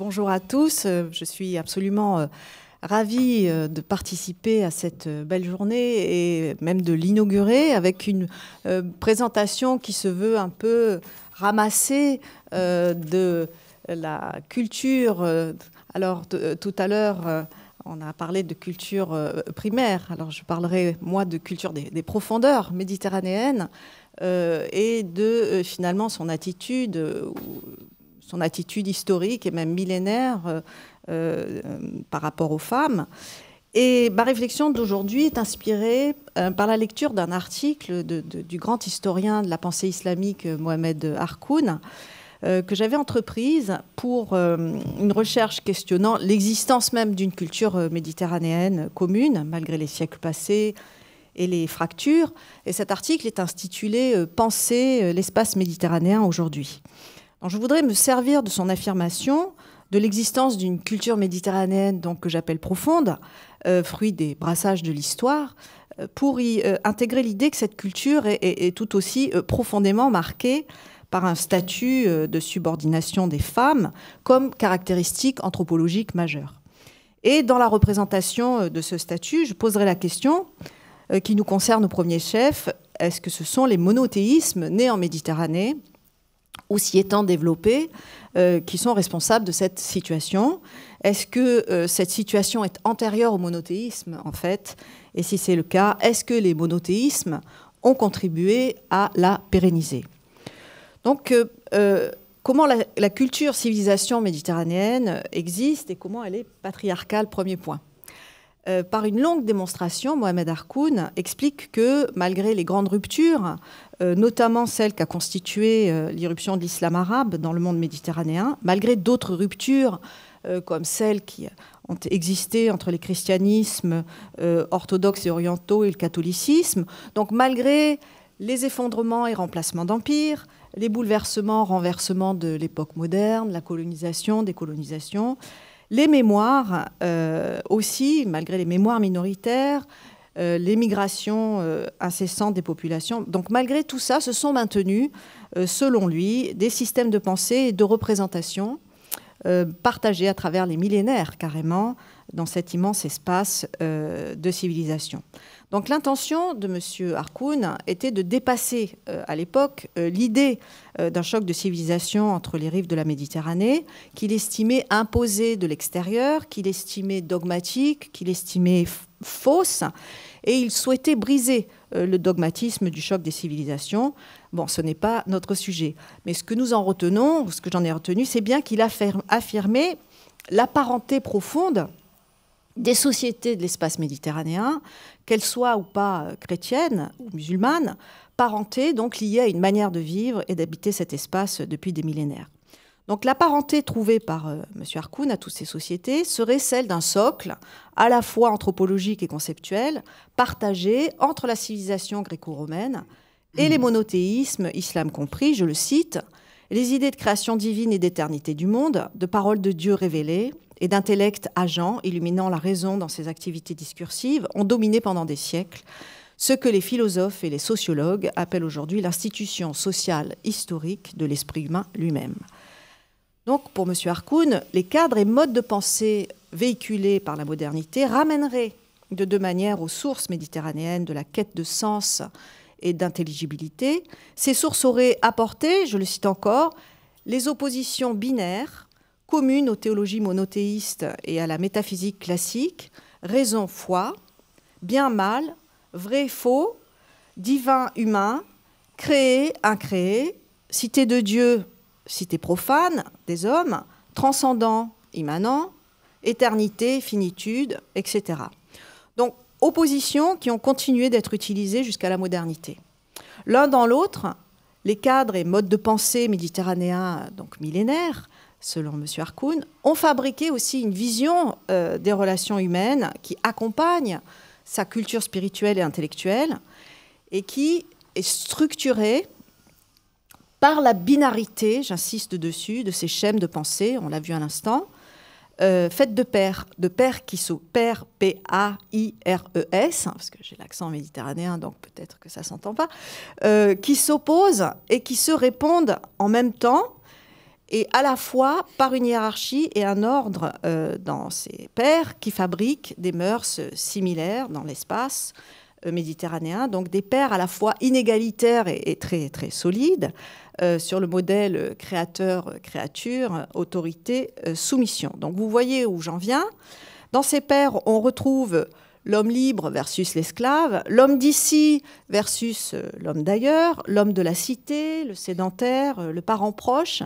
Bonjour à tous. Euh, je suis absolument euh, ravie euh, de participer à cette belle journée et même de l'inaugurer avec une présentation qui se veut un peu ramasser de la culture. Alors tout à l'heure. On a parlé de culture primaire, alors je parlerai moi de culture des, profondeurs méditerranéennes et de finalement son attitude son attitude historique et même millénaire euh, euh, par rapport aux femmes. Et ma réflexion d'aujourd'hui est inspirée euh, par la lecture d'un article du grand historien de la pensée islamique Mohamed Harkoun que j'avais entreprise pour une recherche questionnant l'existence même d'une culture méditerranéenne commune, malgré les siècles passés et les fractures. Et cet article est intitulé Penser l'espace méditerranéen aujourd'hui je voudrais me servir de son affirmation de l'existence d'une culture méditerranéenne donc, que j'appelle profonde, euh, fruit des brassages de l'histoire, euh, pour y euh, intégrer l'idée que cette culture est, tout aussi profondément marquée par un statut de subordination des femmes comme caractéristique anthropologique majeure. Et dans la représentation de ce statut, je poserai la question qui nous concerne au premier chef, est-ce que ce sont les monothéismes nés en Méditerranée ou s'y étant développés, euh, qui sont responsables de cette situation. Est-ce que euh, cette situation est antérieure au monothéisme, en fait Et si c'est le cas, est-ce que les monothéismes ont contribué à la pérenniser Donc, euh, comment la culture civilisation méditerranéenne existe et comment elle est patriarcale, premier point. Euh, par une longue démonstration, Mohamed Harkoun explique que malgré les grandes ruptures, euh, notamment celle qu'a constituées euh, l'irruption de l'islam arabe dans le monde méditerranéen, malgré d'autres ruptures comme celles qui ont existé entre les christianismes orthodoxes et orientaux et le catholicisme, donc malgré les effondrements et remplacements d'empires, les bouleversements, renversements de l'époque moderne, la colonisation, décolonisation, les mémoires euh, aussi, malgré les mémoires minoritaires, euh, l'émigration euh, incessante des populations. Donc malgré tout ça, se sont maintenus, selon lui, des systèmes de pensée et de représentation partagés à travers les millénaires carrément dans cet immense espace euh, de civilisation. Donc l'intention de M. Harkoun était de dépasser euh, à l'époque euh, l'idée d'un choc de civilisation entre les rives de la Méditerranée, qu'il estimait imposé de l'extérieur, qu'il estimait dogmatique, qu'il estimait fausse, et il souhaitait briser le dogmatisme du choc des civilisations. Bon, ce n'est pas notre sujet. Mais ce que nous en retenons, ce que j'en ai retenu, c'est bien qu'il affirmait la parenté profonde des sociétés de l'espace méditerranéen, qu'elles soient ou pas euh, chrétiennes ou musulmanes, parentées donc liées à une manière de vivre et d'habiter cet espace depuis des millénaires. Donc la parenté trouvée par euh, M. Harkoun à toutes ces sociétés serait celle d'un socle à la fois anthropologique et conceptuel, partagé entre la civilisation gréco-romaine et les mmh. monothéismes, islam compris, je le cite, les idées de création divine et d'éternité du monde, de paroles de Dieu révélées, et d'intellects agents, illuminant la raison dans ses activités discursives, ont dominé pendant des siècles ce que les philosophes et les sociologues appellent aujourd'hui l'institution sociale historique de l'esprit humain lui-même. Donc, pour M. Harkoun, les cadres et modes de pensée véhiculés par la modernité ramèneraient de deux manières aux sources méditerranéennes de la quête de sens et d'intelligibilité. Ces sources auraient apporté, je le cite encore, les oppositions binaires commune aux théologies monothéistes et à la métaphysique classique, raison, foi, bien, mal, vrai, faux, divin, humain, créé, incréé, cité de Dieu, cité profane des hommes, transcendant, immanent, éternité, finitude, etc. Donc, oppositions qui ont continué d'être utilisées jusqu'à la modernité. L'un dans l'autre, les cadres et modes de pensée méditerranéens, donc millénaires, selon M. Harkoun, ont fabriqué aussi une vision euh, des relations humaines qui accompagne sa culture spirituelle et intellectuelle et qui est structurée par la binarité, j'insiste dessus, de ces schèmes de pensée, on l'a vu à l'instant, euh, de paires, de paires qui sont P-A-I-R-E-S, e hein, parce que j'ai l'accent méditerranéen, donc peut-être que ça s'entend pas, euh, qui s'opposent et qui se répondent en même temps et à la fois par une hiérarchie et un ordre euh, dans ces pairs qui fabriquent des mœurs similaires dans l'espace euh, méditerranéen, donc des pairs à la fois inégalitaires et, très, très solides euh, sur le modèle créateur-créature, autorité-soumission. donc vous voyez où j'en viens. Dans ces pairs, on retrouve l'homme libre versus l'esclave, l'homme d'ici versus l'homme d'ailleurs, l'homme de la cité, le sédentaire, le parent proche.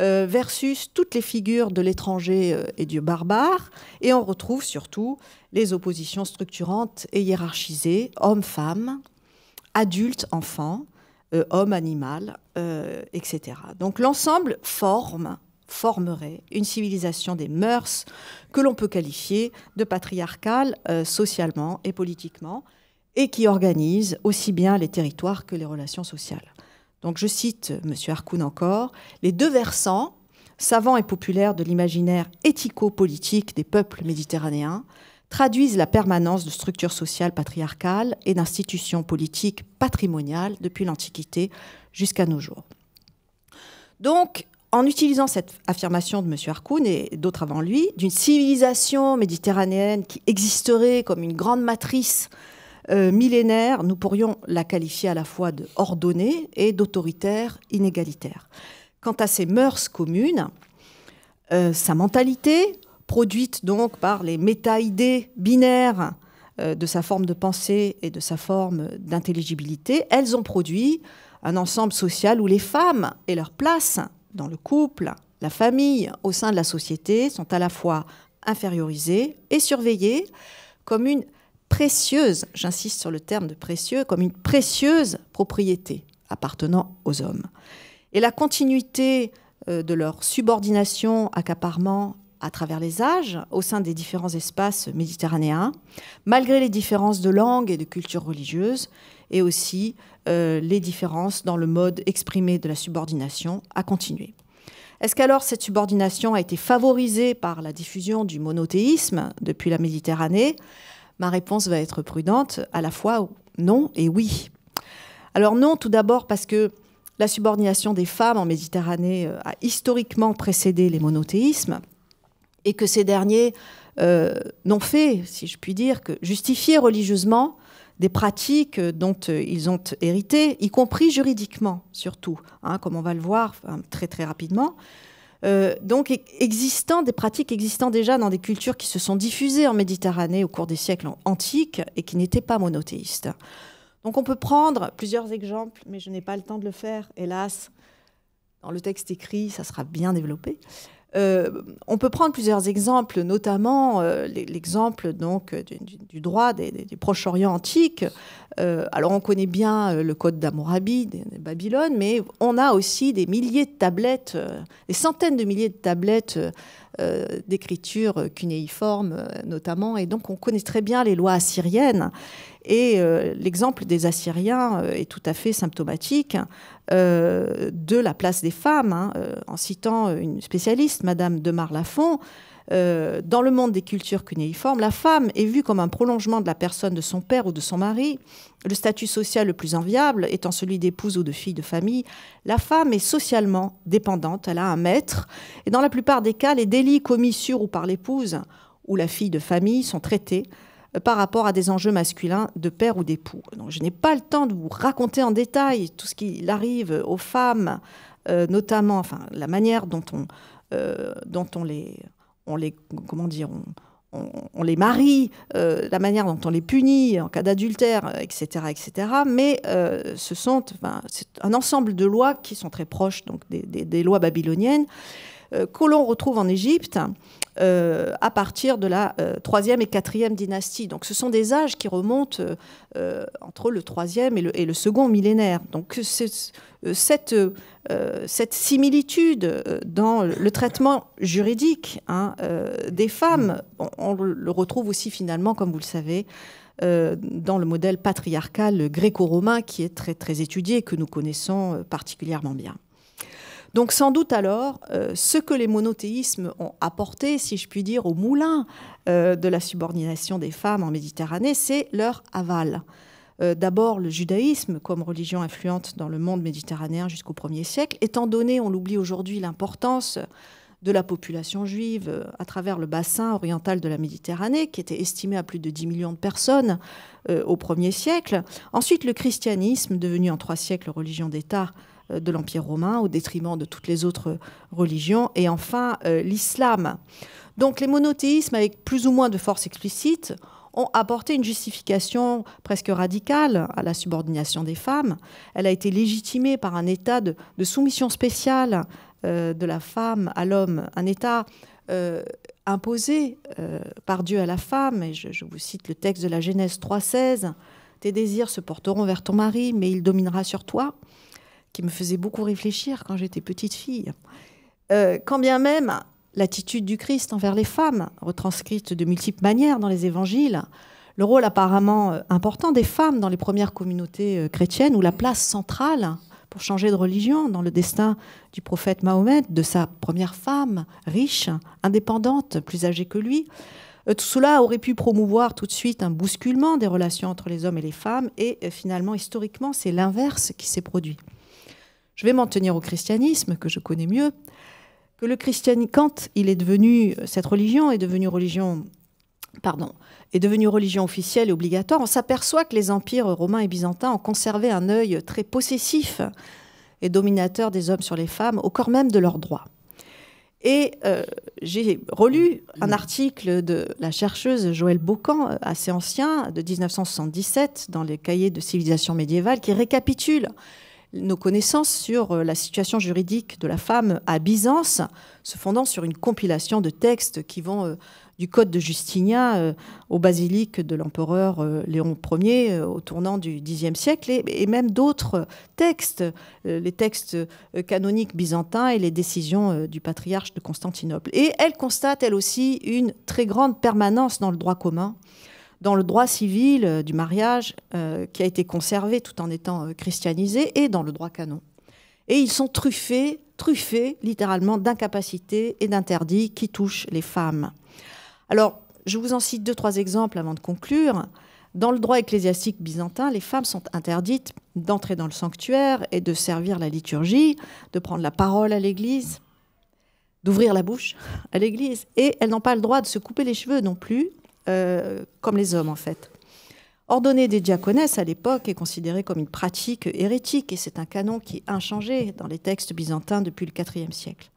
Euh, versus toutes les figures de l'étranger euh, et du barbare. Et on retrouve surtout les oppositions structurantes et hiérarchisées, hommes-femmes, adultes-enfants, euh, hommes-animal, etc. Donc l'ensemble forme formerait une civilisation des mœurs que l'on peut qualifier de patriarcale socialement et politiquement, et qui organise aussi bien les territoires que les relations sociales. Donc je cite euh, M. Harkoun encore, les deux versants, savants et populaires de l'imaginaire éthico-politique des peuples méditerranéens, traduisent la permanence de structures sociales patriarcales et d'institutions politiques patrimoniales depuis l'Antiquité jusqu'à nos jours. Donc, en utilisant cette affirmation de M. Harkoun et d'autres avant lui, d'une civilisation méditerranéenne qui existerait comme une grande matrice euh, millénaire, nous pourrions la qualifier à la fois de ordonnée et d'autoritaire inégalitaire. Quant à ses mœurs communes, euh, sa mentalité, produite donc par les méta-idées binaires euh, de sa forme de pensée et de sa forme d'intelligibilité, elles ont produit un ensemble social où les femmes et leur place dans le couple, la famille, au sein de la société, sont à la fois infériorisées et surveillées comme une précieuse, j'insiste sur le terme de précieux, comme une précieuse propriété appartenant aux hommes. Et la continuité euh, de leur subordination, accaparement à travers les âges, au sein des différents espaces méditerranéens, malgré les différences de langue et de culture religieuse, et aussi euh, les différences dans le mode exprimé de la subordination, a continué. Est-ce qu'alors cette subordination a été favorisée par la diffusion du monothéisme depuis la Méditerranée ma réponse va être prudente, à la fois non et oui. Alors non, tout d'abord parce que la subordination des femmes en Méditerranée euh, a historiquement précédé les monothéismes et que ces derniers euh, n'ont fait, si je puis dire, que justifier religieusement des pratiques euh, dont ils ont hérité, y compris juridiquement surtout, hein, comme on va le voir très très rapidement. Euh, donc e-, existant des pratiques existant déjà dans des cultures qui se sont diffusées en Méditerranée au cours des siècles antiques et qui n'étaient pas monothéistes. Donc on peut prendre plusieurs exemples, mais je n'ai pas le temps de le faire, hélas. Dans le texte écrit, ça sera bien développé. Euh, on peut prendre plusieurs exemples, notamment euh, l'exemple donc euh, du, droit des, proches Proche-Orient antique. alors on connaît bien le code d'Amorabi, de Babylone, mais on a aussi des milliers de tablettes, des centaines de milliers de tablettes d'écriture cunéiforme notamment, et donc on connaît très bien les lois assyriennes. Et euh, l'exemple des Assyriens euh, est tout à fait symptomatique euh, de la place des femmes, hein, en citant une spécialiste, Madame Demar Lafont. dans le monde des cultures cunéiformes, la femme est vue comme un prolongement de la personne de son père ou de son mari. Le statut social le plus enviable étant celui d'épouse ou de fille de famille, la femme est socialement dépendante, elle a un maître, et dans la plupart des cas, les délits commis sur ou par l'épouse ou la fille de famille sont traités par rapport à des enjeux masculins de père ou d'époux. Donc, je n'ai pas le temps de vous raconter en détail tout ce qui arrive aux femmes, euh, notamment enfin, la manière dont on, euh, dont on, les, on les... Comment dire on, les marie, euh, la manière dont on les punit en cas d'adultère, etc., etc. Mais ce sont c'est un ensemble de lois qui sont très proches donc des lois babyloniennes euh, que l'on retrouve en Égypte. Euh, à partir de la euh, troisième et quatrième dynastie. Donc ce sont des âges qui remontent entre le troisième et le, second millénaire. Donc cette, similitude dans le traitement juridique hein, des femmes, on, le retrouve aussi finalement, comme vous le savez, dans le modèle patriarcal gréco-romain qui est très, très étudié et que nous connaissons particulièrement bien. Donc sans doute alors, euh, ce que les monothéismes ont apporté, si je puis dire, au moulin euh, de la subordination des femmes en Méditerranée, c'est leur aval. Euh, d'abord, le judaïsme comme religion influente dans le monde méditerranéen jusqu'au 1er siècle, étant donné, on l'oublie aujourd'hui, l'importance de la population juive à travers le bassin oriental de la Méditerranée, qui était estimé à plus de 10 millions de personnes au 1er siècle. Ensuite, le christianisme, devenu en trois siècles religion d'État euh, de l'Empire romain au détriment de toutes les autres religions. Et enfin, euh, l'islam. Donc les monothéismes, avec plus ou moins de force explicite, ont apporté une justification presque radicale à la subordination des femmes. Elle a été légitimée par un état de, soumission spéciale euh, de la femme à l'homme, un état imposé par Dieu à la femme. Et je, je, vous cite le texte de la Genèse 3.16, Tes désirs se porteront vers ton mari, mais il dominera sur toi qui me faisait beaucoup réfléchir quand j'étais petite fille. Euh, quand bien même l'attitude du Christ envers les femmes, retranscrite de multiples manières dans les évangiles, le rôle apparemment euh, important des femmes dans les premières communautés euh, chrétiennes, ou la place centrale pour changer de religion dans le destin du prophète Mahomet, de sa première femme, riche, indépendante, plus âgée que lui, tout cela aurait pu promouvoir tout de suite un bousculement des relations entre les hommes et les femmes, et finalement, historiquement, c'est l'inverse qui s'est produit je vais m'en tenir au christianisme que je connais mieux, que le christianisme, quand il est devenu, cette religion est devenue religion, pardon, est devenue religion officielle et obligatoire, on s'aperçoit que les empires romains et byzantins ont conservé un œil très possessif et dominateur des hommes sur les femmes, au corps même de leurs droits. Et euh, j'ai relu un article de la chercheuse Joëlle Bocan, euh, assez ancien, de 1977, dans les cahiers de civilisation médiévale, qui récapitule nos connaissances sur euh, la situation juridique de la femme à Byzance, se fondant sur une compilation de textes qui vont euh, du Code de Justinien euh, au basilique de l'empereur Léon Ier au tournant du Xe siècle, et, même d'autres textes, les textes canoniques byzantins et les décisions du patriarche de Constantinople. Et elle constate, elle aussi, une très grande permanence dans le droit commun dans le droit civil euh, du mariage, euh, qui a été conservé tout en étant euh, christianisé, et dans le droit canon. Et ils sont truffés, truffés littéralement d'incapacités et d'interdits qui touchent les femmes. Alors, je vous en cite deux, trois exemples avant de conclure. Dans le droit ecclésiastique byzantin, les femmes sont interdites d'entrer dans le sanctuaire et de servir la liturgie, de prendre la parole à l'église, d'ouvrir la bouche à l'église. Et elles n'ont pas le droit de se couper les cheveux non plus, euh, comme les hommes en fait. Ordonner des diaconesses à l'époque est considéré comme une pratique hérétique et c'est un canon qui est inchangé dans les textes byzantins depuis le IVe siècle.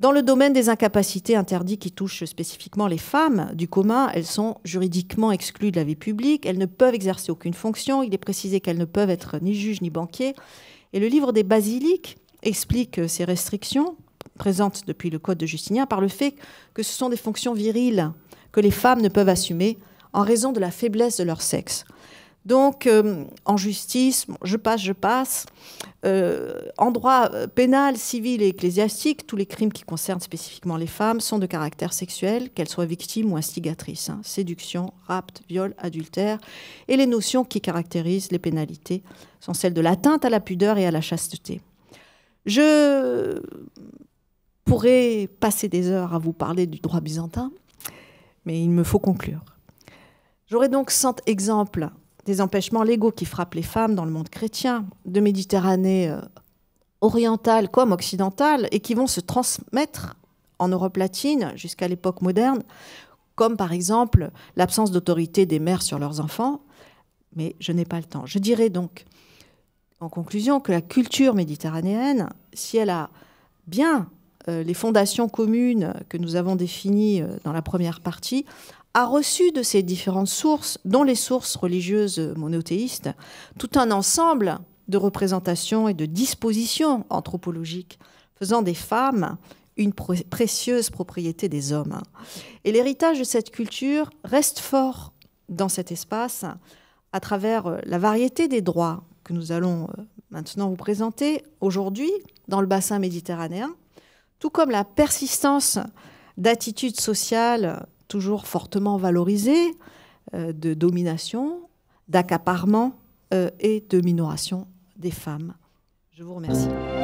Dans le domaine des incapacités interdites qui touchent spécifiquement les femmes du commun, elles sont juridiquement exclues de la vie publique, elles ne peuvent exercer aucune fonction, il est précisé qu'elles ne peuvent être ni juges ni banquiers. Et le livre des Basiliques explique ces restrictions, présentes depuis le Code de Justinien, par le fait que ce sont des fonctions viriles que les femmes ne peuvent assumer en raison de la faiblesse de leur sexe. Donc, euh, en justice, je passe, je passe. Euh, en droit euh, pénal, civil et ecclésiastique, tous les crimes qui concernent spécifiquement les femmes sont de caractère sexuel, qu'elles soient victimes ou instigatrices. Hein. séduction, rapt, viol, adultère. Et les notions qui caractérisent les pénalités sont celles de l'atteinte à la pudeur et à la chasteté. Je pourrais passer des heures à vous parler du droit byzantin mais il me faut conclure. J'aurais donc cent exemples des empêchements légaux qui frappent les femmes dans le monde chrétien, de Méditerranée euh, orientale comme occidentale, et qui vont se transmettre en Europe latine jusqu'à l'époque moderne, comme par exemple l'absence d'autorité des mères sur leurs enfants. Mais je n'ai pas le temps. Je dirais donc, en conclusion, que la culture méditerranéenne, si elle a bien euh, les fondations communes que nous avons définies euh, dans la première partie, a reçu de ces différentes sources, dont les sources religieuses monothéistes, tout un ensemble de représentations et de dispositions anthropologiques faisant des femmes une précieuse propriété des hommes. Et l'héritage de cette culture reste fort dans cet espace à travers euh, la variété des droits que nous allons maintenant vous présenter aujourd'hui dans le bassin méditerranéen, tout comme la persistance d'attitudes sociales toujours fortement valorisées, euh, de domination, d'accaparement euh, et de minoration des femmes. Je vous remercie.